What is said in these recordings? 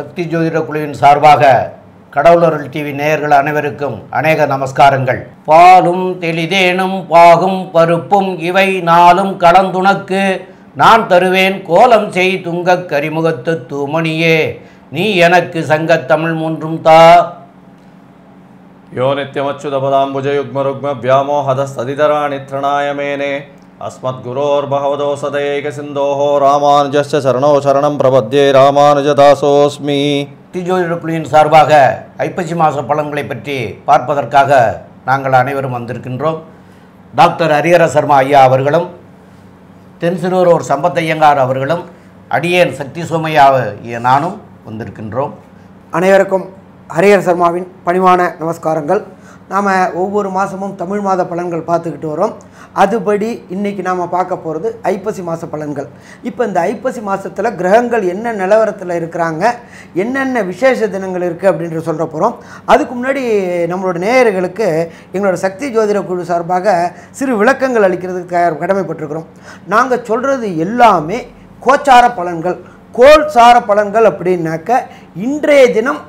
சக்தி ஜோதிட குழுவின் சார்பாக கடவுளருள் டிவி நேயர்கள் அனைவருக்கும் அநேக நமஸ்காரங்கள் பாலும் தெளிதேனும் பாகும் பருப்பும் இவை நாளும் கலந்துணக்கு நான் தருவேன் கோலம் செய் துங்க கரிமுகத்து தூமணியே நீ எனக்கு சங்கத்தமிழ் மூன்றும் தா யோ நித்யமச்சுதபதாம்புஜயுக்மருக்ம வியாமோஹதஸ்ததிதரா நித்ரணாயமேனே அஸ்மத் குரோர் பகவதோ சதேக சிந்தோஹோ ராமானுஜ சரணோ சரணம் பிரபத்யே தாசோஸ்மி திஜோதிடப்புலியின் சார்பாக ஐப்பசி மாத பழங்களை பற்றி பார்ப்பதற்காக நாங்கள் அனைவரும் வந்திருக்கின்றோம் டாக்டர் ஹரிஹர சர்மா ஐயா அவர்களும் தென்சிறுவரோர் சம்பத்தையங்கார் அவர்களும் அடியேன் சக்தி சோமையாக நானும் வந்திருக்கின்றோம் அனைவருக்கும் ஹரிஹர சர்மாவின் பணிவான நமஸ்காரங்கள் நாம் ஒவ்வொரு மாதமும் தமிழ் மாத பலன்கள் பார்த்துக்கிட்டு வரோம் அதுபடி இன்றைக்கி நாம் பார்க்க போகிறது ஐப்பசி மாத பலன்கள் இப்போ இந்த ஐப்பசி மாதத்தில் கிரகங்கள் என்ன நிலவரத்தில் இருக்கிறாங்க என்னென்ன விசேஷ தினங்கள் இருக்குது அப்படின்ற சொல்கிற போகிறோம் அதுக்கு முன்னாடி நம்மளோட நேயர்களுக்கு எங்களோட சக்தி ஜோதிட குழு சார்பாக சிறு விளக்கங்கள் அளிக்கிறதுக்கு கடமைப்பட்டிருக்கிறோம் நாங்கள் சொல்கிறது எல்லாமே கோச்சார பலன்கள் கோல் சார பலன்கள் அப்படின்னாக்க இன்றைய தினம்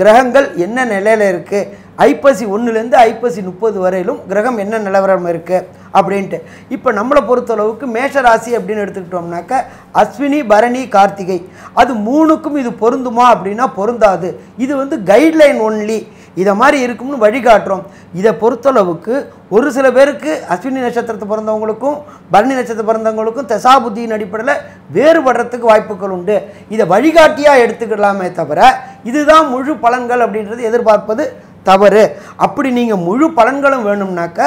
கிரகங்கள் என்ன நிலையில் இருக்குது ஐப்பசி ஒன்றுலேருந்து ஐப்பசி முப்பது வரையிலும் கிரகம் என்ன நிலவரம் இருக்குது அப்படின்ட்டு இப்போ நம்மளை பொறுத்தளவுக்கு மேஷ ராசி அப்படின்னு எடுத்துக்கிட்டோம்னாக்க அஸ்வினி பரணி கார்த்திகை அது மூணுக்கும் இது பொருந்துமா அப்படின்னா பொருந்தாது இது வந்து கைட்லைன் ஒன்லி இதை மாதிரி இருக்கும்னு வழிகாட்டுறோம் இதை பொறுத்தளவுக்கு ஒரு சில பேருக்கு அஸ்வினி நட்சத்திரத்தை பிறந்தவங்களுக்கும் பரணி நட்சத்திரம் பிறந்தவங்களுக்கும் புத்தியின் அடிப்படையில் வேறுபடுறதுக்கு வாய்ப்புகள் உண்டு இதை வழிகாட்டியாக எடுத்துக்கலாமே தவிர இதுதான் முழு பலன்கள் அப்படின்றது எதிர்பார்ப்பது தவறு அப்படி நீங்கள் முழு பலன்களும் வேணும்னாக்க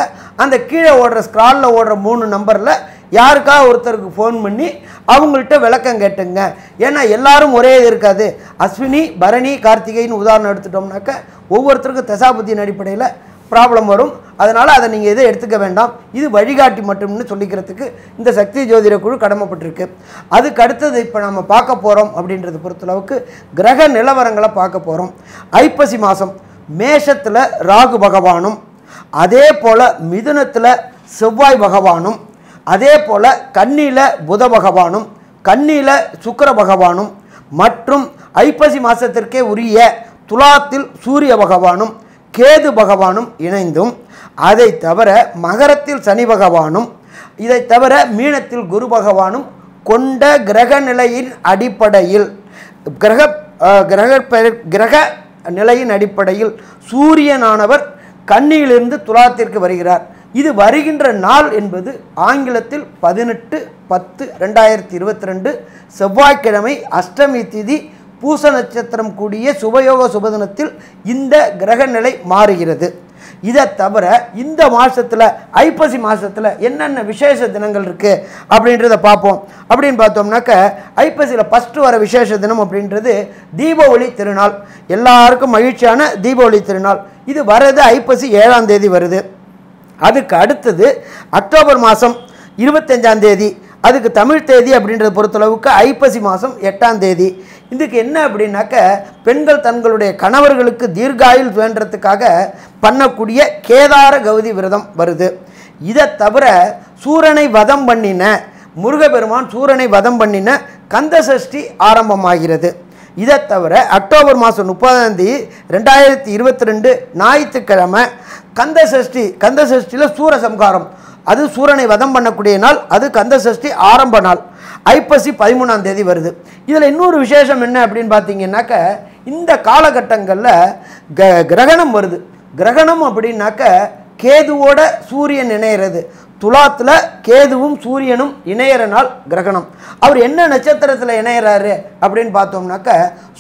அந்த கீழே ஓடுற ஸ்க்ராலில் ஓடுற மூணு நம்பரில் யாருக்கா ஒருத்தருக்கு ஃபோன் பண்ணி அவங்கள்ட்ட விளக்கம் கேட்டுங்க ஏன்னா எல்லாரும் ஒரே இது இருக்காது அஸ்வினி பரணி கார்த்திகைன்னு உதாரணம் எடுத்துட்டோம்னாக்க ஒவ்வொருத்தருக்கும் தசாபுத்தியின் அடிப்படையில் ப்ராப்ளம் வரும் அதனால் அதை நீங்கள் எதுவும் எடுத்துக்க வேண்டாம் இது வழிகாட்டி மட்டும்னு சொல்லிக்கிறதுக்கு இந்த சக்தி ஜோதிட குழு கடமைப்பட்டிருக்கு அதுக்கு அடுத்தது இப்போ நம்ம பார்க்க போகிறோம் அப்படின்றத பொறுத்தளவுக்கு கிரக நிலவரங்களை பார்க்க போகிறோம் ஐப்பசி மாதம் மேஷத்தில் ராகு பகவானும் அதே போல் மிதுனத்தில் செவ்வாய் பகவானும் அதே போல் கண்ணியில் புத பகவானும் கண்ணியில் சுக்கர பகவானும் மற்றும் ஐப்பசி மாதத்திற்கே உரிய துலாத்தில் சூரிய பகவானும் கேது பகவானும் இணைந்தும் அதை தவிர மகரத்தில் சனி பகவானும் இதை தவிர மீனத்தில் குரு பகவானும் கொண்ட கிரக நிலையின் அடிப்படையில் கிரக கிரக கிரக நிலையின் அடிப்படையில் சூரியனானவர் கன்னியிலிருந்து துலாத்திற்கு வருகிறார் இது வருகின்ற நாள் என்பது ஆங்கிலத்தில் பதினெட்டு பத்து ரெண்டாயிரத்தி இருபத்தி ரெண்டு செவ்வாய்க்கிழமை அஷ்டமி திதி பூச நட்சத்திரம் கூடிய சுபயோக சுபதினத்தில் இந்த கிரகநிலை மாறுகிறது இதை தவிர இந்த மாதத்தில் ஐப்பசி மாதத்தில் என்னென்ன விசேஷ தினங்கள் இருக்குது அப்படின்றத பார்ப்போம் அப்படின்னு பார்த்தோம்னாக்க ஐப்பசியில் ஃபஸ்ட்டு வர விசேஷ தினம் அப்படின்றது தீபாவளி திருநாள் எல்லாருக்கும் மகிழ்ச்சியான தீபாவளி திருநாள் இது வர்றது ஐப்பசி ஏழாம் தேதி வருது அதுக்கு அடுத்தது அக்டோபர் மாதம் இருபத்தஞ்சாம் தேதி அதுக்கு தமிழ் தேதி அப்படின்றத பொறுத்தளவுக்கு ஐப்பசி மாதம் எட்டாம் தேதி இதுக்கு என்ன அப்படின்னாக்க பெண்கள் தங்களுடைய கணவர்களுக்கு தீர்காயில் வேண்டதுக்காக பண்ணக்கூடிய கேதார கௌதி விரதம் வருது இதை தவிர சூரனை வதம் பண்ணின முருகபெருமான் சூரனை வதம் பண்ணின கந்த சஷ்டி ஆரம்பமாகிறது இதை தவிர அக்டோபர் மாதம் முப்பதாம் தேதி ரெண்டாயிரத்தி இருபத்தி ரெண்டு ஞாயிற்றுக்கிழமை கந்த சஷ்டி கந்த சஷ்டியில் சூரசம்காரம் அது சூரனை வதம் பண்ணக்கூடிய நாள் அது கந்த சஷ்டி ஆரம்ப நாள் ஐப்பசி பதிமூணாம் தேதி வருது இதில் இன்னொரு விசேஷம் என்ன அப்படின்னு பார்த்தீங்கன்னாக்க இந்த காலகட்டங்களில் க கிரகணம் வருது கிரகணம் அப்படின்னாக்க கேதுவோட சூரியன் இணையிறது துலாத்தில் கேதுவும் சூரியனும் இணையிற நாள் கிரகணம் அவர் என்ன நட்சத்திரத்தில் இணையிறாரு அப்படின்னு பார்த்தோம்னாக்க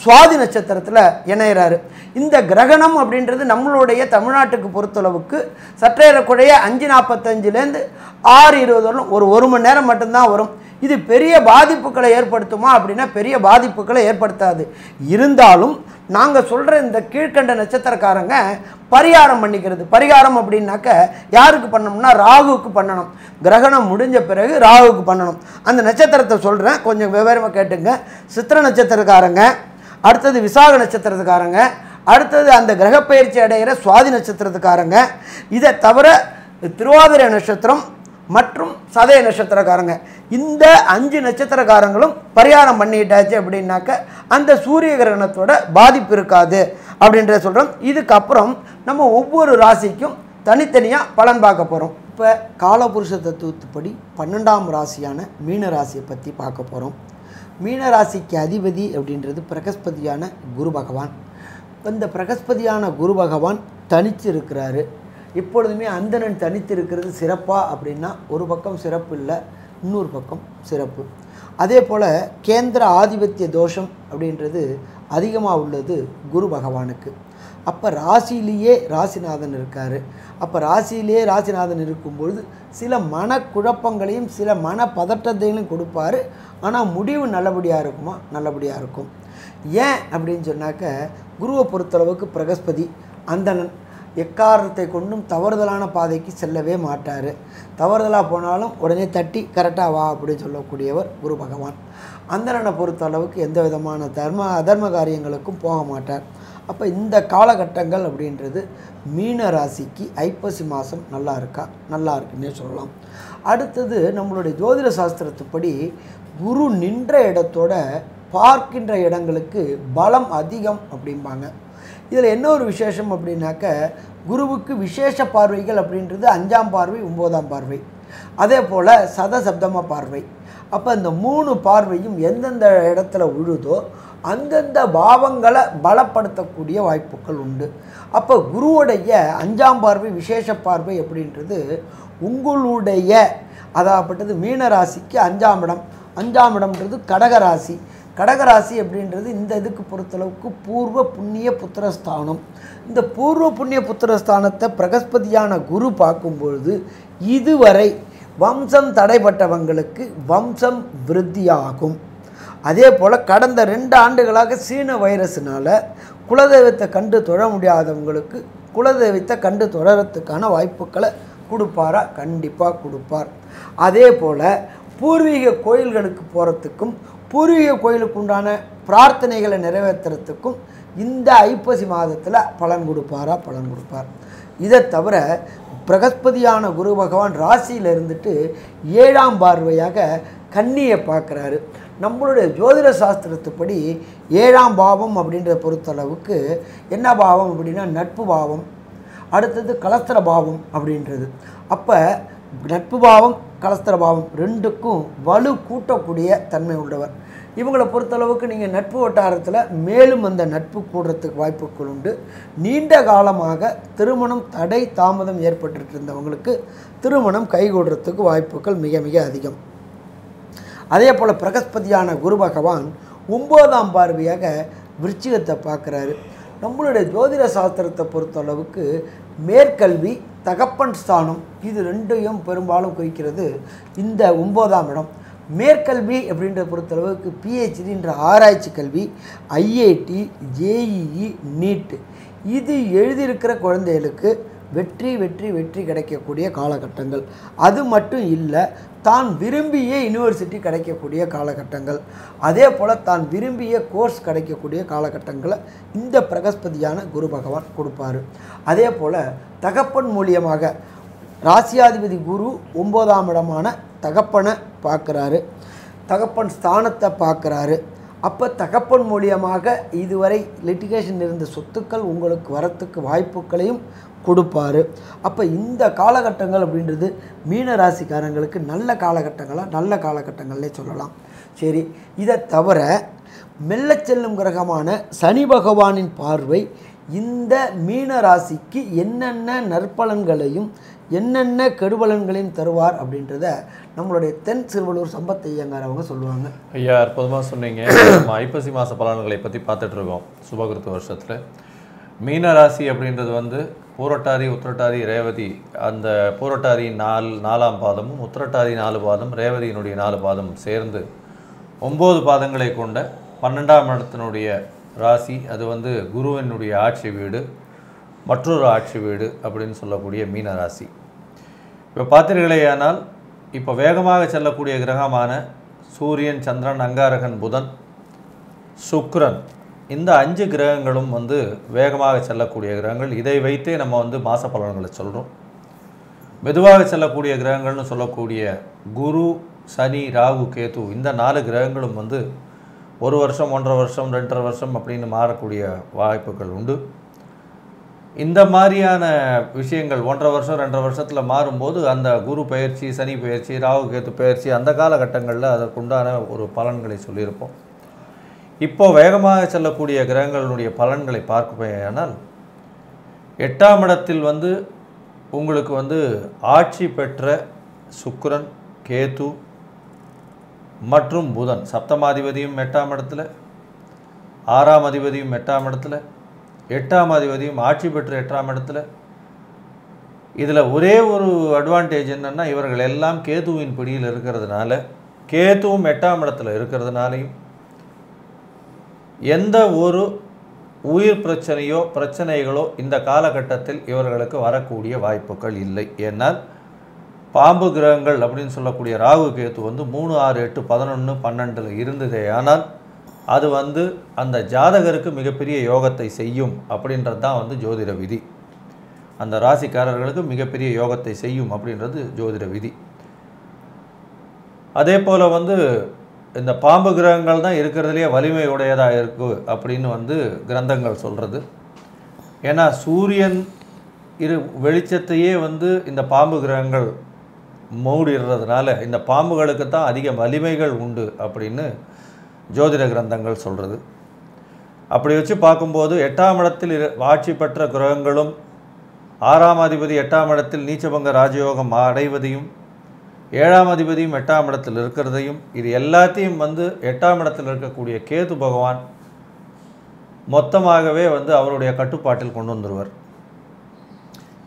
சுவாதி நட்சத்திரத்தில் இணையிறாரு இந்த கிரகணம் அப்படின்றது நம்மளுடைய தமிழ்நாட்டுக்கு பொறுத்தளவுக்கு சற்றேறக்குறைய அஞ்சு நாற்பத்தஞ்சுலேருந்து ஆறு இருபது வரும் ஒரு ஒரு மணி நேரம் மட்டும்தான் வரும் இது பெரிய பாதிப்புகளை ஏற்படுத்துமா அப்படின்னா பெரிய பாதிப்புகளை ஏற்படுத்தாது இருந்தாலும் நாங்கள் சொல்கிற இந்த கீழ்கண்ட நட்சத்திரக்காரங்க பரிகாரம் பண்ணிக்கிறது பரிகாரம் அப்படின்னாக்க யாருக்கு பண்ணணும்னா ராகுவுக்கு பண்ணணும் கிரகணம் முடிஞ்ச பிறகு ராகுவுக்கு பண்ணணும் அந்த நட்சத்திரத்தை சொல்கிறேன் கொஞ்சம் விவரமாக கேட்டுங்க சித்திர நட்சத்திரக்காரங்க அடுத்தது விசாக நட்சத்திரத்துக்காரங்க அடுத்தது அந்த கிரகப்பயிற்சி அடைகிற சுவாதி நட்சத்திரத்துக்காரங்க இதை தவிர திருவாதிரை நட்சத்திரம் மற்றும் சதய நட்சத்திரக்காரங்க இந்த அஞ்சு நட்சத்திரக்காரங்களும் பரிகாரம் பண்ணிட்டாச்சு அப்படின்னாக்க அந்த சூரிய கிரகணத்தோட பாதிப்பு இருக்காது அப்படின்றத சொல்கிறோம் இதுக்கப்புறம் நம்ம ஒவ்வொரு ராசிக்கும் தனித்தனியாக பலன் பார்க்க போகிறோம் இப்போ காலபுருஷ தத்துவத்துப்படி பன்னெண்டாம் ராசியான மீன ராசியை பற்றி பார்க்க போகிறோம் மீன ராசிக்கு அதிபதி அப்படின்றது பிரகஸ்பதியான குரு பகவான் இந்த பிரகஸ்பதியான குரு பகவான் தனிச்சு இருக்கிறாரு எப்பொழுதுமே அந்தணன் இருக்கிறது சிறப்பாக அப்படின்னா ஒரு பக்கம் சிறப்பு இல்லை இன்னொரு பக்கம் சிறப்பு அதே போல் கேந்திர ஆதிபத்திய தோஷம் அப்படின்றது அதிகமாக உள்ளது குரு பகவானுக்கு அப்போ ராசியிலேயே ராசிநாதன் இருக்கார் அப்போ ராசியிலேயே ராசிநாதன் இருக்கும்பொழுது சில மனக்குழப்பங்களையும் சில மன பதட்டத்தையும் கொடுப்பார் ஆனால் முடிவு நல்லபடியாக இருக்குமா நல்லபடியாக இருக்கும் ஏன் அப்படின்னு சொன்னாக்க குருவை பொறுத்தளவுக்கு பிரகஸ்பதி அந்தணன் எக்காரணத்தை கொண்டும் தவறுதலான பாதைக்கு செல்லவே மாட்டார் தவறுதலாக போனாலும் உடனே தட்டி கரெக்டாக வா அப்படின்னு சொல்லக்கூடியவர் குரு பகவான் அந்தரனை பொறுத்த அளவுக்கு எந்த விதமான தர்ம அதர்ம காரியங்களுக்கும் போக மாட்டார் அப்போ இந்த காலகட்டங்கள் அப்படின்றது மீன ராசிக்கு ஐப்பசி மாதம் நல்லா இருக்கா நல்லா இருக்குன்னே சொல்லலாம் அடுத்தது நம்மளுடைய ஜோதிட சாஸ்திரத்துப்படி குரு நின்ற இடத்தோட பார்க்கின்ற இடங்களுக்கு பலம் அதிகம் அப்படிம்பாங்க இதில் என்ன ஒரு விசேஷம் அப்படின்னாக்க குருவுக்கு விசேஷ பார்வைகள் அப்படின்றது அஞ்சாம் பார்வை ஒம்போதாம் பார்வை அதே போல் சதசப்தம பார்வை அப்போ இந்த மூணு பார்வையும் எந்தெந்த இடத்துல உழுதோ அந்தந்த பாவங்களை பலப்படுத்தக்கூடிய வாய்ப்புகள் உண்டு அப்போ குருவுடைய அஞ்சாம் பார்வை விசேஷ பார்வை அப்படின்றது உங்களுடைய அதாகப்பட்டது மீனராசிக்கு அஞ்சாம் இடம் அஞ்சாம் இடம்ன்றது கடகராசி கடகராசி அப்படின்றது இந்த இதுக்கு பொறுத்தளவுக்கு பூர்வ புண்ணிய புத்திரஸ்தானம் இந்த பூர்வ புண்ணிய புத்திரஸ்தானத்தை பிரகஸ்பதியான குரு பார்க்கும்பொழுது இதுவரை வம்சம் தடைப்பட்டவங்களுக்கு வம்சம் விருத்தியாகும் அதே போல் கடந்த ரெண்டு ஆண்டுகளாக சீன வைரஸினால் குலதெய்வத்தை கண்டு தொழ முடியாதவங்களுக்கு குலதெய்வத்தை கண்டு தொடரத்துக்கான வாய்ப்புகளை கொடுப்பாரா கண்டிப்பாக கொடுப்பார் அதே போல் பூர்வீக கோயில்களுக்கு போகிறதுக்கும் பூர்வீக கோயிலுக்கு உண்டான பிரார்த்தனைகளை நிறைவேற்றுறதுக்கும் இந்த ஐப்பசி மாதத்தில் பலன் கொடுப்பாரா பலன் கொடுப்பார் இதை தவிர பிரகஸ்பதியான குரு பகவான் ராசியில் இருந்துட்டு ஏழாம் பார்வையாக கன்னியை பார்க்குறாரு நம்மளுடைய ஜோதிட சாஸ்திரத்துப்படி ஏழாம் பாவம் அப்படின்றத பொறுத்தளவுக்கு என்ன பாவம் அப்படின்னா நட்பு பாவம் அடுத்தது கலஸ்திர பாவம் அப்படின்றது அப்போ நட்பு பாவம் கலஸ்திர பாவம் ரெண்டுக்கும் வலு கூட்டக்கூடிய தன்மை உள்ளவர் இவங்களை பொறுத்தளவுக்கு நீங்கள் நட்பு வட்டாரத்தில் மேலும் அந்த நட்பு கூடுறதுக்கு வாய்ப்புகள் உண்டு நீண்ட காலமாக திருமணம் தடை தாமதம் ஏற்பட்டு இருந்தவங்களுக்கு திருமணம் கைகூடுறதுக்கு வாய்ப்புகள் மிக மிக அதிகம் அதே போல் பிரகஸ்பதியான குரு பகவான் ஒம்போதாம் பார்வையாக விருச்சிகத்தை பார்க்குறாரு நம்மளுடைய ஜோதிட சாஸ்திரத்தை பொறுத்தளவுக்கு மேற்கல்வி தகப்பன் ஸ்தானம் இது ரெண்டையும் பெரும்பாலும் குறிக்கிறது இந்த ஒம்போதாம் இடம் மேற்கல்வி அப்படின்ற பொறுத்தளவுக்கு பிஹெச்டின்ற ஆராய்ச்சி கல்வி ஐஐடி ஜேஇஇ நீட்டு இது எழுதியிருக்கிற குழந்தைகளுக்கு வெற்றி வெற்றி வெற்றி கிடைக்கக்கூடிய காலகட்டங்கள் அது மட்டும் இல்லை தான் விரும்பிய யூனிவர்சிட்டி கிடைக்கக்கூடிய காலகட்டங்கள் அதே போல் தான் விரும்பிய கோர்ஸ் கிடைக்கக்கூடிய காலகட்டங்களை இந்த பிரகஸ்பதியான குரு பகவான் கொடுப்பார் அதே போல் தகப்பன் மூலியமாக ராசியாதிபதி குரு ஒம்போதாம் இடமான தகப்பனை பார்க்குறாரு தகப்பன் ஸ்தானத்தை பார்க்குறாரு அப்போ தகப்பன் மூலியமாக இதுவரை லிட்டிகேஷன் இருந்த சொத்துக்கள் உங்களுக்கு வரத்துக்கு வாய்ப்புகளையும் கொடுப்பார் அப்போ இந்த காலகட்டங்கள் அப்படின்றது மீன ராசிக்காரங்களுக்கு நல்ல காலகட்டங்களாக நல்ல காலகட்டங்கள்லே சொல்லலாம் சரி இதை தவிர மெல்ல செல்லும் கிரகமான சனி பகவானின் பார்வை இந்த மீன ராசிக்கு என்னென்ன நற்பலன்களையும் என்னென்ன கெடுபலன்களையும் தருவார் அப்படின்றத நம்மளுடைய தென் சிறுவலூர் சம்பத் ஐயங்கார் அவங்க சொல்லுவாங்க ஐயா அற்புதமாக சொன்னீங்க நம்ம ஐப்பசி மாத பலன்களை பற்றி பார்த்துட்ருக்கோம் சுபகிருத்த வருஷத்தில் மீனராசி அப்படின்றது வந்து பூரட்டாரி உத்திரட்டாரி ரேவதி அந்த பூரட்டாரி நாலு நாலாம் பாதமும் உத்திரட்டாதி நாலு பாதம் ரேவதியினுடைய நாலு பாதம் சேர்ந்து ஒம்பது பாதங்களை கொண்ட பன்னெண்டாம் இடத்தினுடைய ராசி அது வந்து குருவினுடைய ஆட்சி வீடு மற்றொரு ஆட்சி வீடு அப்படின்னு சொல்லக்கூடிய மீனராசி இப்போ பார்த்தீர்களேயானால் இப்போ வேகமாக செல்லக்கூடிய கிரகமான சூரியன் சந்திரன் அங்காரகன் புதன் சுக்ரன் இந்த அஞ்சு கிரகங்களும் வந்து வேகமாக செல்லக்கூடிய கிரகங்கள் இதை வைத்தே நம்ம வந்து மாச பலன்களை சொல்கிறோம் மெதுவாக செல்லக்கூடிய கிரகங்கள்னு சொல்லக்கூடிய குரு சனி ராகு கேது இந்த நாலு கிரகங்களும் வந்து ஒரு வருஷம் ஒன்றரை வருஷம் ரெண்டரை வருஷம் அப்படின்னு மாறக்கூடிய வாய்ப்புகள் உண்டு இந்த மாதிரியான விஷயங்கள் ஒன்றரை வருஷம் ரெண்டரை வருஷத்தில் மாறும்போது அந்த குரு பயிற்சி சனி பயிற்சி ராகு கேத்து பயிற்சி அந்த காலகட்டங்களில் அதற்குண்டான ஒரு பலன்களை சொல்லியிருப்போம் இப்போது வேகமாக செல்லக்கூடிய கிரகங்களுடைய பலன்களை பார்க்குமையானால் எட்டாம் இடத்தில் வந்து உங்களுக்கு வந்து ஆட்சி பெற்ற சுக்கரன் கேத்து மற்றும் புதன் சப்தமாதிபதியும் எட்டாம் இடத்துல ஆறாம் அதிபதியும் எட்டாம் இடத்துல எட்டாம் அதிபதியும் ஆட்சி பெற்ற எட்டாம் இடத்துல இதில் ஒரே ஒரு அட்வான்டேஜ் என்னென்னா இவர்கள் எல்லாம் கேதுவின் பிடியில் இருக்கிறதுனால கேதுவும் எட்டாம் இடத்துல இருக்கிறதுனாலையும் எந்த ஒரு உயிர் பிரச்சனையோ பிரச்சனைகளோ இந்த காலகட்டத்தில் இவர்களுக்கு வரக்கூடிய வாய்ப்புகள் இல்லை ஏன்னால் பாம்பு கிரகங்கள் அப்படின்னு சொல்லக்கூடிய ராகு கேத்து வந்து மூணு ஆறு எட்டு பதினொன்று பன்னெண்டில் இருந்ததே ஆனால் அது வந்து அந்த ஜாதகருக்கு மிகப்பெரிய யோகத்தை செய்யும் அப்படின்றது தான் வந்து ஜோதிட விதி அந்த ராசிக்காரர்களுக்கு மிகப்பெரிய யோகத்தை செய்யும் அப்படின்றது ஜோதிட விதி அதே போல் வந்து இந்த பாம்பு கிரகங்கள் தான் இருக்கிறதுலையே வலிமை உடையதாக இருக்குது அப்படின்னு வந்து கிரந்தங்கள் சொல்கிறது ஏன்னா சூரியன் இரு வெளிச்சத்தையே வந்து இந்த பாம்பு கிரகங்கள் மூடிடுறதுனால இந்த பாம்புகளுக்கு தான் அதிக வலிமைகள் உண்டு அப்படின்னு ஜோதிட கிரந்தங்கள் சொல்கிறது அப்படி வச்சு பார்க்கும்போது எட்டாம் இடத்தில் ஆட்சி பெற்ற கிரகங்களும் ஆறாம் அதிபதி எட்டாம் இடத்தில் நீச்சபங்க ராஜயோகம் அடைவதையும் ஏழாம் அதிபதியும் எட்டாம் இடத்தில் இருக்கிறதையும் இது எல்லாத்தையும் வந்து எட்டாம் இடத்தில் இருக்கக்கூடிய கேது பகவான் மொத்தமாகவே வந்து அவருடைய கட்டுப்பாட்டில் கொண்டு வந்துடுவார்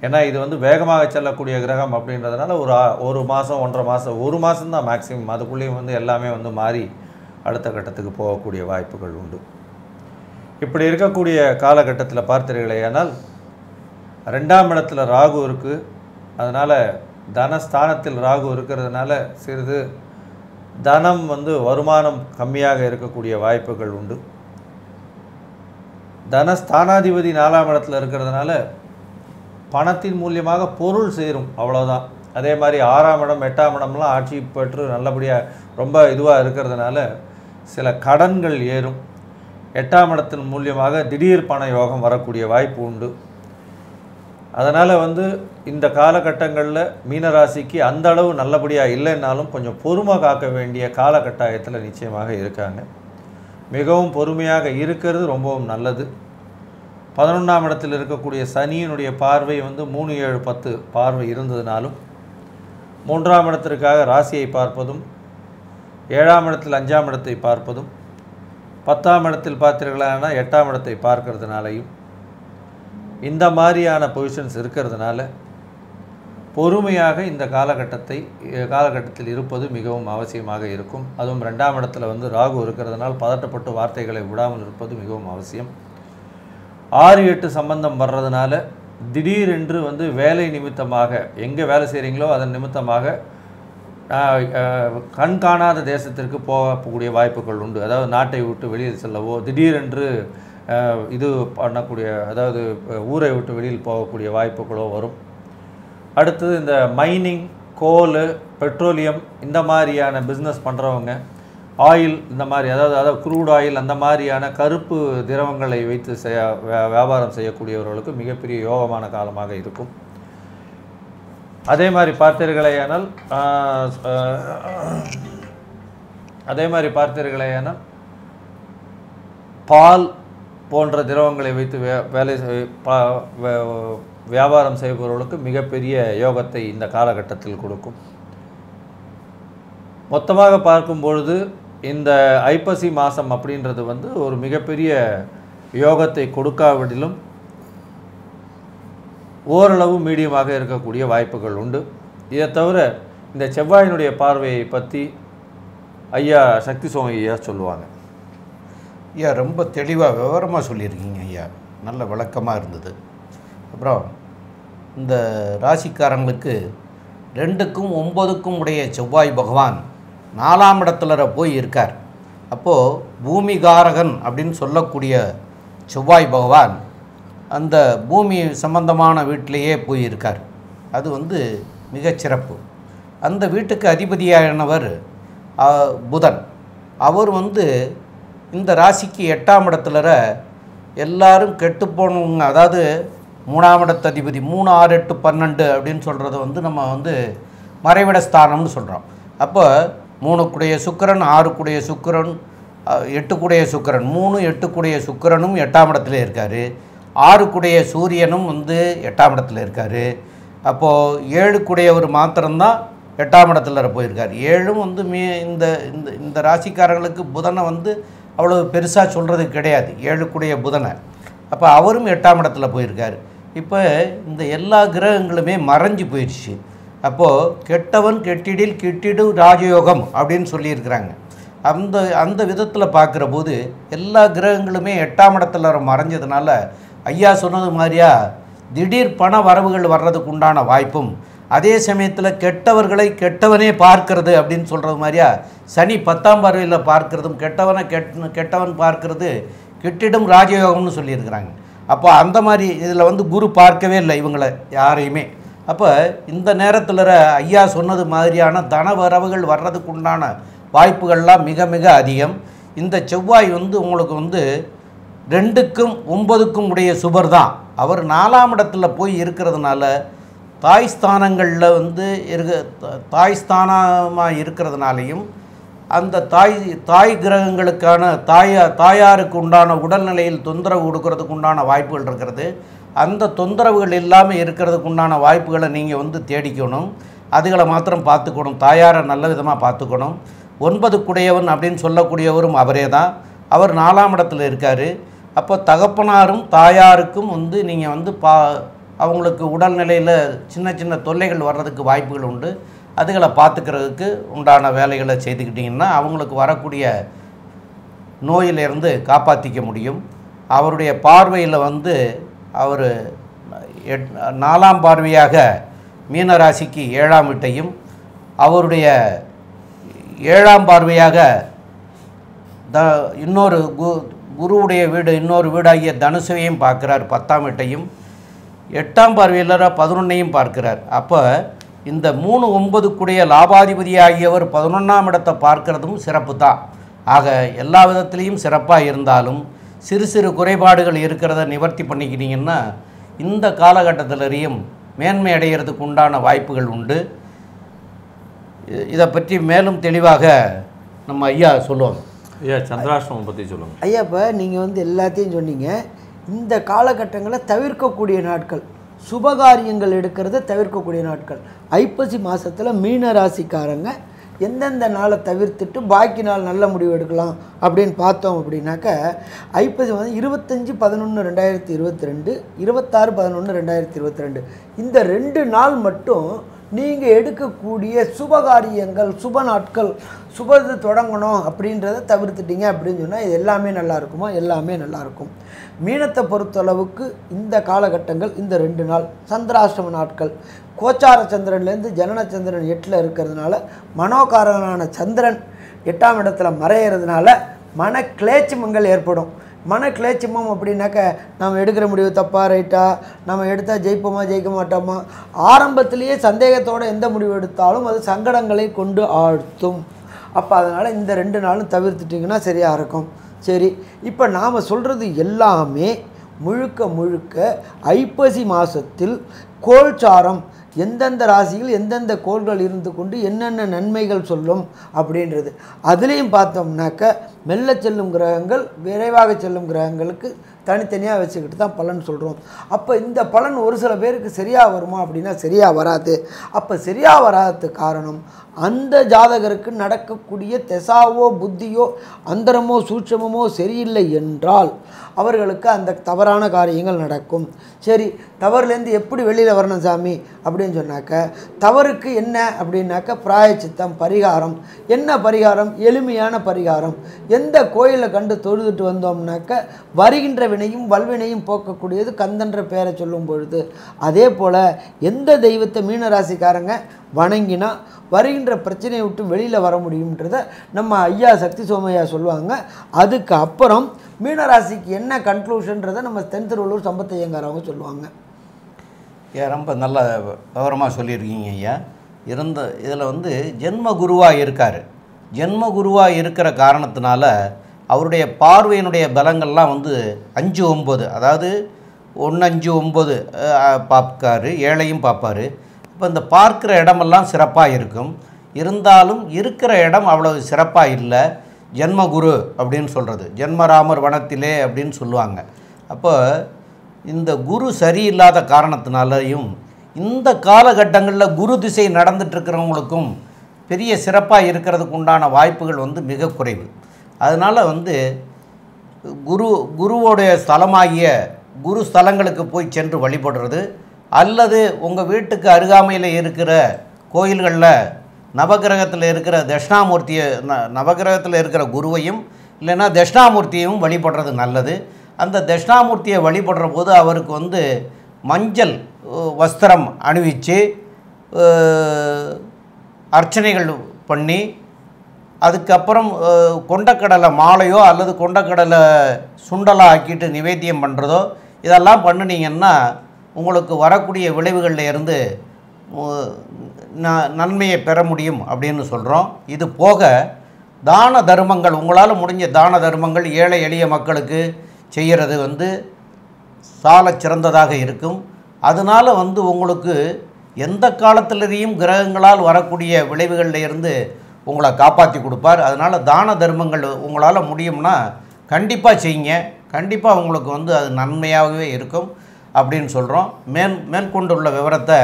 ஏன்னா இது வந்து வேகமாக செல்லக்கூடிய கிரகம் அப்படின்றதுனால ஒரு ஒரு மாதம் ஒன்றரை மாதம் ஒரு மாதம்தான் மேக்சிமம் அதுக்குள்ளேயும் வந்து எல்லாமே வந்து மாறி அடுத்த கட்டத்துக்கு போகக்கூடிய வாய்ப்புகள் உண்டு இப்படி இருக்கக்கூடிய காலகட்டத்தில் ஆனால் ரெண்டாம் இடத்துல ராகு இருக்குது அதனால் தனஸ்தானத்தில் ராகு இருக்கிறதுனால சிறிது தனம் வந்து வருமானம் கம்மியாக இருக்கக்கூடிய வாய்ப்புகள் உண்டு தனஸ்தானாதிபதி நாலாம் இடத்துல இருக்கிறதுனால பணத்தின் மூலியமாக பொருள் சேரும் அவ்வளோதான் அதே மாதிரி ஆறாம் இடம் எட்டாம் இடம்லாம் ஆட்சி பெற்று நல்லபடியாக ரொம்ப இதுவாக இருக்கிறதுனால சில கடன்கள் ஏறும் எட்டாம் இடத்தின் மூலியமாக திடீர் பண யோகம் வரக்கூடிய வாய்ப்பு உண்டு அதனால் வந்து இந்த காலகட்டங்களில் மீனராசிக்கு அந்த அளவு நல்லபடியாக இல்லைன்னாலும் கொஞ்சம் பொறுமை காக்க வேண்டிய காலகட்டாயத்தில் நிச்சயமாக இருக்காங்க மிகவும் பொறுமையாக இருக்கிறது ரொம்பவும் நல்லது பதினொன்றாம் இடத்தில் இருக்கக்கூடிய சனியினுடைய பார்வை வந்து மூணு ஏழு பத்து பார்வை இருந்ததுனாலும் மூன்றாம் இடத்திற்காக ராசியை பார்ப்பதும் ஏழாம் இடத்தில் அஞ்சாம் இடத்தை பார்ப்பதும் பத்தாம் இடத்தில் பார்த்தீர்களான எட்டாம் இடத்தை பார்க்கறதுனாலையும் இந்த மாதிரியான பொசிஷன்ஸ் இருக்கிறதுனால பொறுமையாக இந்த காலகட்டத்தை காலகட்டத்தில் இருப்பது மிகவும் அவசியமாக இருக்கும் அதுவும் ரெண்டாம் இடத்துல வந்து ராகு இருக்கிறதுனால் பதட்டப்பட்டு வார்த்தைகளை விடாமல் இருப்பது மிகவும் அவசியம் ஆறு எட்டு சம்பந்தம் வர்றதுனால திடீரென்று வந்து வேலை நிமித்தமாக எங்கே வேலை செய்கிறீங்களோ அதன் நிமித்தமாக கண்காணாத தேசத்திற்கு போகக்கூடிய வாய்ப்புகள் உண்டு அதாவது நாட்டை விட்டு வெளியில் செல்லவோ திடீரென்று இது பண்ணக்கூடிய அதாவது ஊரை விட்டு வெளியில் போகக்கூடிய வாய்ப்புகளோ வரும் அடுத்தது இந்த மைனிங் கோல் பெட்ரோலியம் இந்த மாதிரியான பிஸ்னஸ் பண்ணுறவங்க ஆயில் இந்த மாதிரி அதாவது அதாவது குரூட் ஆயில் அந்த மாதிரியான கருப்பு திரவங்களை வைத்து செய்ய வியாபாரம் செய்யக்கூடியவர்களுக்கு மிகப்பெரிய யோகமான காலமாக இருக்கும் அதே மாதிரி பார்த்தீர்களேயானால் அதே மாதிரி பார்த்தீர்களேயானால் பால் போன்ற திரவங்களை வைத்து வே வேலை வியாபாரம் செய்பவர்களுக்கு மிகப்பெரிய யோகத்தை இந்த காலகட்டத்தில் கொடுக்கும் மொத்தமாக பார்க்கும் பொழுது இந்த ஐப்பசி மாதம் அப்படின்றது வந்து ஒரு மிகப்பெரிய யோகத்தை கொடுக்காவிடிலும் ஓரளவு மீடியமாக இருக்கக்கூடிய வாய்ப்புகள் உண்டு இதை தவிர இந்த செவ்வாயினுடைய பார்வையை பற்றி ஐயா சக்தி சோமி ஐயா சொல்லுவாங்க ஐயா ரொம்ப தெளிவாக விவரமாக சொல்லியிருக்கீங்க ஐயா நல்ல விளக்கமாக இருந்தது அப்புறம் இந்த ராசிக்காரங்களுக்கு ரெண்டுக்கும் ஒம்பதுக்கும் உடைய செவ்வாய் பகவான் நாலாம் இடத்துல போய் இருக்கார் அப்போது பூமிகாரகன் அப்படின்னு சொல்லக்கூடிய செவ்வாய் பகவான் அந்த பூமி சம்பந்தமான வீட்டிலேயே போயிருக்கார் அது வந்து மிகச்சிறப்பு அந்த வீட்டுக்கு அதிபதியானவர் புதன் அவர் வந்து இந்த ராசிக்கு எட்டாம் இடத்துல எல்லாரும் கெட்டு போனவங்க அதாவது மூணாம் இடத்து அதிபதி மூணு ஆறு எட்டு பன்னெண்டு அப்படின்னு சொல்கிறத வந்து நம்ம வந்து மறைவிட ஸ்தானம்னு சொல்கிறோம் அப்போ மூணுக்குடைய சுக்கரன் ஆறுக்குடைய சுக்கரன் எட்டுக்குடைய சுக்கரன் மூணு எட்டுக்குடைய சுக்கரனும் எட்டாம் இடத்துல இருக்கார் ஆறுக்குடைய சூரியனும் வந்து எட்டாம் இடத்துல இருக்கார் அப்போது ஏழுக்குடைய ஒரு மாத்திரம்தான் எட்டாம் இடத்துல போயிருக்கார் ஏழும் வந்து மீ இந்த இந்த இந்த ராசிக்காரர்களுக்கு புதனை வந்து அவ்வளோ பெருசாக சொல்கிறது கிடையாது ஏழுக்குடைய புதனை அப்போ அவரும் எட்டாம் இடத்துல போயிருக்கார் இப்போ இந்த எல்லா கிரகங்களுமே மறைஞ்சு போயிடுச்சு அப்போது கெட்டவன் கெட்டிடில் கெட்டிடு ராஜயோகம் அப்படின்னு சொல்லியிருக்கிறாங்க அந்த அந்த விதத்தில் பார்க்குற போது எல்லா கிரகங்களுமே எட்டாம் இடத்துல மறைஞ்சதுனால ஐயா சொன்னது மாதிரியா திடீர் பண வரவுகள் வர்றதுக்கு உண்டான வாய்ப்பும் அதே சமயத்தில் கெட்டவர்களை கெட்டவனே பார்க்கறது அப்படின்னு சொல்கிறது மாதிரியா சனி பத்தாம் பார்வையில் பார்க்கறதும் கெட்டவனை கெட் கெட்டவன் பார்க்கறது கெட்டிடும் ராஜயோகம்னு சொல்லியிருக்கிறாங்க அப்போ அந்த மாதிரி இதில் வந்து குரு பார்க்கவே இல்லை இவங்களை யாரையுமே அப்போ இந்த நேரத்தில் ஐயா சொன்னது மாதிரியான தன வரவுகள் வர்றதுக்குண்டான வாய்ப்புகள்லாம் மிக மிக அதிகம் இந்த செவ்வாய் வந்து உங்களுக்கு வந்து ரெண்டுக்கும் ஒன்பதுக்கும் உடைய சுபர் தான் அவர் நாலாம் இடத்துல போய் இருக்கிறதுனால தாய் ஸ்தானங்களில் வந்து இருக்க தாய் ஸ்தானமாக இருக்கிறதுனாலையும் அந்த தாய் தாய் கிரகங்களுக்கான தாயா தாயாருக்கு உண்டான உடல்நிலையில் தொந்தரவு கொடுக்கறதுக்கு உண்டான வாய்ப்புகள் இருக்கிறது அந்த தொந்தரவுகள் இல்லாமல் இருக்கிறதுக்கு உண்டான வாய்ப்புகளை நீங்கள் வந்து தேடிக்கணும் அதுகளை மாத்திரம் பார்த்துக்கணும் தாயாரை நல்ல விதமாக பார்த்துக்கணும் ஒன்பதுக்குடையவன் அப்படின்னு சொல்லக்கூடியவரும் அவரே தான் அவர் நாலாம் இடத்துல இருக்கார் அப்போ தகப்பனாரும் தாயாருக்கும் வந்து நீங்கள் வந்து பா அவங்களுக்கு உடல்நிலையில் சின்ன சின்ன தொல்லைகள் வர்றதுக்கு வாய்ப்புகள் உண்டு அதுகளை பார்த்துக்கிறதுக்கு உண்டான வேலைகளை செய்துக்கிட்டிங்கன்னா அவங்களுக்கு வரக்கூடிய நோயிலிருந்து காப்பாற்றிக்க முடியும் அவருடைய பார்வையில் வந்து அவர் நாலாம் பார்வையாக மீனராசிக்கு ஏழாம் வீட்டையும் அவருடைய ஏழாம் பார்வையாக த இன்னொரு கு குருவுடைய வீடு இன்னொரு வீடாகிய தனுசுவையும் பார்க்குறார் பத்தாம் எட்டையும் எட்டாம் பார்வையிலராக பதினொன்னையும் பார்க்கிறார் அப்போ இந்த மூணு ஒன்பதுக்குடைய லாபாதிபதி ஆகியவர் பதினொன்றாம் இடத்தை பார்க்கறதும் சிறப்பு தான் ஆக எல்லா விதத்துலேயும் சிறப்பாக இருந்தாலும் சிறு சிறு குறைபாடுகள் இருக்கிறத நிவர்த்தி பண்ணிக்கிட்டிங்கன்னா இந்த காலகட்டத்திலேயும் மேன்மை அடைகிறதுக்கு உண்டான வாய்ப்புகள் உண்டு இதை பற்றி மேலும் தெளிவாக நம்ம ஐயா சொல்லுவாங்க ஐயா சந்திராஷ்டமம் பற்றி சொல்லுங்கள் ஐயா இப்போ நீங்கள் வந்து எல்லாத்தையும் சொன்னீங்க இந்த காலகட்டங்களில் தவிர்க்கக்கூடிய நாட்கள் சுபகாரியங்கள் எடுக்கிறத தவிர்க்கக்கூடிய நாட்கள் ஐப்பசி மாதத்தில் மீன ராசிக்காரங்க எந்தெந்த நாளை தவிர்த்துட்டு பாக்கி நாள் நல்ல முடிவு எடுக்கலாம் அப்படின்னு பார்த்தோம் அப்படின்னாக்க ஐப்பசி வந்து இருபத்தஞ்சி பதினொன்று ரெண்டாயிரத்தி இருபத்தி ரெண்டு இருபத்தாறு பதினொன்று ரெண்டாயிரத்தி இருபத்தி ரெண்டு இந்த ரெண்டு நாள் மட்டும் நீங்கள் எடுக்கக்கூடிய சுபகாரியங்கள் சுப நாட்கள் சுப இது தொடங்கணும் அப்படின்றத தவிர்த்துட்டீங்க அப்படின்னு சொன்னால் இது எல்லாமே நல்லா இருக்குமா எல்லாமே நல்லாயிருக்கும் மீனத்தை பொறுத்தளவுக்கு இந்த காலகட்டங்கள் இந்த ரெண்டு நாள் சந்திராஷ்டம நாட்கள் கோச்சார சந்திரன்லேருந்து ஜனன சந்திரன் எட்டில் இருக்கிறதுனால மனோகாரனான சந்திரன் எட்டாம் இடத்துல மறையிறதுனால மன கிளேச்சமங்கள் ஏற்படும் மன கிளேச்சமும் அப்படின்னாக்க நம்ம எடுக்கிற முடிவு தப்பாக ரைட்டா நம்ம எடுத்தால் ஜெயிப்போமா ஜெயிக்க மாட்டோமா ஆரம்பத்திலேயே சந்தேகத்தோடு எந்த முடிவு எடுத்தாலும் அது சங்கடங்களை கொண்டு ஆழ்த்தும் அப்போ அதனால் இந்த ரெண்டு நாளும் தவிர்த்துட்டிங்கன்னா சரியாக இருக்கும் சரி இப்போ நாம் சொல்கிறது எல்லாமே முழுக்க முழுக்க ஐப்பசி மாதத்தில் கோல்சாரம் எந்தெந்த ராசியில் எந்தெந்த கோள்கள் இருந்து கொண்டு என்னென்ன நன்மைகள் சொல்லும் அப்படின்றது அதுலேயும் பார்த்தோம்னாக்க மெல்ல செல்லும் கிரகங்கள் விரைவாக செல்லும் கிரகங்களுக்கு தனித்தனியாக வச்சுக்கிட்டு தான் பலன் சொல்கிறோம் அப்போ இந்த பலன் ஒரு சில பேருக்கு சரியாக வருமா அப்படின்னா சரியாக வராது அப்போ சரியாக வராதது காரணம் அந்த ஜாதகருக்கு நடக்கக்கூடிய தெசாவோ புத்தியோ அந்தரமோ சூட்சமோ சரியில்லை என்றால் அவர்களுக்கு அந்த தவறான காரியங்கள் நடக்கும் சரி தவறுலேருந்து எப்படி வெளியில் வரணும் சாமி அப்படின்னு சொன்னாக்க தவறுக்கு என்ன அப்படின்னாக்க பிராயச்சித்தம் பரிகாரம் என்ன பரிகாரம் எளிமையான பரிகாரம் எந்த கோயிலை கண்டு தொழுதுட்டு வந்தோம்னாக்க வருகின்ற வினையும் வல்வினையும் போக்கக்கூடியது கந்தன்ற பேரை சொல்லும் பொழுது அதே போல் எந்த தெய்வத்தை மீனராசிக்காரங்க வணங்கினா வருகின்ற பிரச்சனையை விட்டு வெளியில் வர முடியுன்றத நம்ம ஐயா சக்தி சோமையா சொல்லுவாங்க அதுக்கு அப்புறம் மீனராசிக்கு என்ன கன்க்ளூஷன்றதை நம்ம திருவள்ளூர் சம்பத்தை ஐயங்காரவங்க சொல்லுவாங்க ஏன் ரொம்ப நல்ல விவரமாக சொல்லியிருக்கீங்க ஐயா இருந்த இதில் வந்து ஜென்ம குருவாக இருக்கார் ஜென்ம குருவாக இருக்கிற காரணத்தினால அவருடைய பார்வையினுடைய பலங்கள்லாம் வந்து அஞ்சு ஒம்பது அதாவது ஒன்று அஞ்சு ஒம்பது பார்க்காரு ஏழையும் பார்ப்பார் இப்போ இந்த பார்க்குற இடமெல்லாம் சிறப்பாக இருக்கும் இருந்தாலும் இருக்கிற இடம் அவ்வளவு சிறப்பாக இல்லை ஜென்மகுரு அப்படின்னு சொல்கிறது ஜென்மராமர் வனத்திலே அப்படின்னு சொல்லுவாங்க அப்போ இந்த குரு சரியில்லாத காரணத்தினாலையும் இந்த காலகட்டங்களில் குரு திசை நடந்துட்டுருக்கிறவங்களுக்கும் பெரிய சிறப்பாக இருக்கிறதுக்கு உண்டான வாய்ப்புகள் வந்து மிக குறைவு அதனால் வந்து குரு குருவோடைய ஸ்தலமாகிய குரு ஸ்தலங்களுக்கு போய் சென்று வழிபடுறது அல்லது உங்கள் வீட்டுக்கு அருகாமையில் இருக்கிற கோயில்களில் நவகிரகத்தில் இருக்கிற தட்சிணாமூர்த்தியை ந நவகிரகத்தில் இருக்கிற குருவையும் இல்லைன்னா தட்சிணாமூர்த்தியையும் வழிபடுறது நல்லது அந்த தட்சிணாமூர்த்தியை வழிபடுற போது அவருக்கு வந்து மஞ்சள் வஸ்திரம் அணிவித்து அர்ச்சனைகள் பண்ணி அதுக்கப்புறம் கொண்டக்கடலை மாலையோ அல்லது கொண்டக்கடலை சுண்டலாக ஆக்கிட்டு நிவேத்தியம் பண்ணுறதோ இதெல்லாம் பண்ணினீங்கன்னா உங்களுக்கு வரக்கூடிய விளைவுகளில் இருந்து நன்மையை பெற முடியும் அப்படின்னு சொல்கிறோம் இது போக தான தர்மங்கள் உங்களால் முடிஞ்ச தான தர்மங்கள் ஏழை எளிய மக்களுக்கு செய்கிறது வந்து சால சிறந்ததாக இருக்கும் அதனால் வந்து உங்களுக்கு எந்த காலத்திலேயும் கிரகங்களால் வரக்கூடிய விளைவுகளில் இருந்து உங்களை காப்பாற்றி கொடுப்பார் அதனால் தான தர்மங்கள் உங்களால் முடியும்னா கண்டிப்பாக செய்யுங்க கண்டிப்பாக உங்களுக்கு வந்து அது நன்மையாகவே இருக்கும் அப்படின்னு சொல்கிறோம் மேன் மேற்கொண்டுள்ள விவரத்தை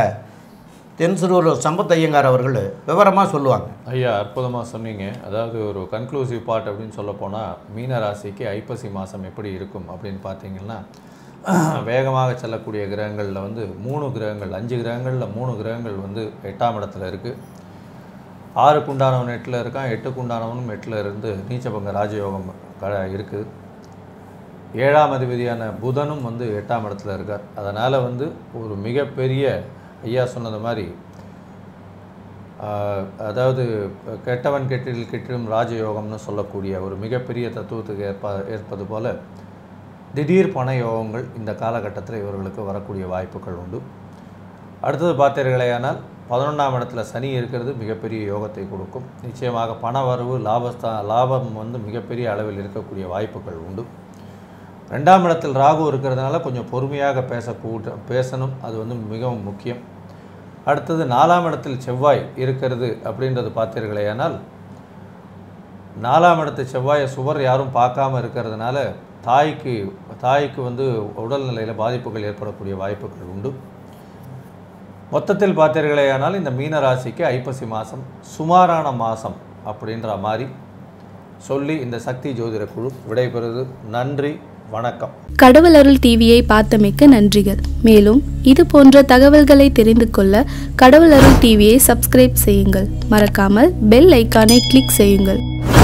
தென்சிறுவர் சம்பத் ஐயங்கார் அவர்கள் விவரமாக சொல்லுவாங்க ஐயா அற்புதமாக சொன்னீங்க அதாவது ஒரு கன்க்ளூசிவ் பார்ட் அப்படின்னு சொல்ல போனால் மீனராசிக்கு ஐப்பசி மாதம் எப்படி இருக்கும் அப்படின்னு பார்த்தீங்கன்னா வேகமாக செல்லக்கூடிய கிரகங்களில் வந்து மூணு கிரகங்கள் அஞ்சு கிரகங்களில் மூணு கிரகங்கள் வந்து எட்டாம் இடத்துல இருக்குது ஆறுக்குண்டானவன் எட்டில் இருக்கான் எட்டுக்குண்டானவனும் எட்டில் இருந்து நீச்சபங்க ராஜயோகம் க இருக்குது ஏழாம் அதிபதியான புதனும் வந்து எட்டாம் இடத்துல இருக்கார் அதனால் வந்து ஒரு மிகப்பெரிய ஐயா சொன்னது மாதிரி அதாவது கெட்டவன் கெட்டில் கெட்டிடும் ராஜயோகம்னு சொல்லக்கூடிய ஒரு மிகப்பெரிய தத்துவத்துக்கு ஏற்ப ஏற்பது போல் திடீர் பண யோகங்கள் இந்த காலகட்டத்தில் இவர்களுக்கு வரக்கூடிய வாய்ப்புகள் உண்டு அடுத்தது பார்த்தீர்களேயானால் பதினொன்றாம் இடத்துல சனி இருக்கிறது மிகப்பெரிய யோகத்தை கொடுக்கும் நிச்சயமாக பண வரவு லாபஸ்தான் லாபம் வந்து மிகப்பெரிய அளவில் இருக்கக்கூடிய வாய்ப்புகள் உண்டு ரெண்டாம் இடத்தில் ராகு இருக்கிறதுனால கொஞ்சம் பொறுமையாக பேச கூட்ட பேசணும் அது வந்து மிகவும் முக்கியம் அடுத்தது நாலாம் இடத்தில் செவ்வாய் இருக்கிறது அப்படின்றது பார்த்தீர்களே ஆனால் நாலாம் இடத்து செவ்வாயை சுவர் யாரும் பார்க்காம இருக்கிறதுனால தாய்க்கு தாய்க்கு வந்து உடல்நிலையில் பாதிப்புகள் ஏற்படக்கூடிய வாய்ப்புகள் உண்டு மொத்தத்தில் பார்த்தீர்களேயானால் இந்த மீன ராசிக்கு ஐப்பசி மாதம் சுமாரான மாதம் அப்படின்ற மாதிரி சொல்லி இந்த சக்தி ஜோதிட குழு விடைபெறுது நன்றி வணக்கம் கடவுள் அருள் டிவியை பார்த்தமைக்கு நன்றிகள் மேலும் இது போன்ற தகவல்களை தெரிந்து கொள்ள கடவுள் அருள் டிவியை சப்ஸ்கிரைப் செய்யுங்கள் மறக்காமல் பெல் ஐக்கானை கிளிக் செய்யுங்கள்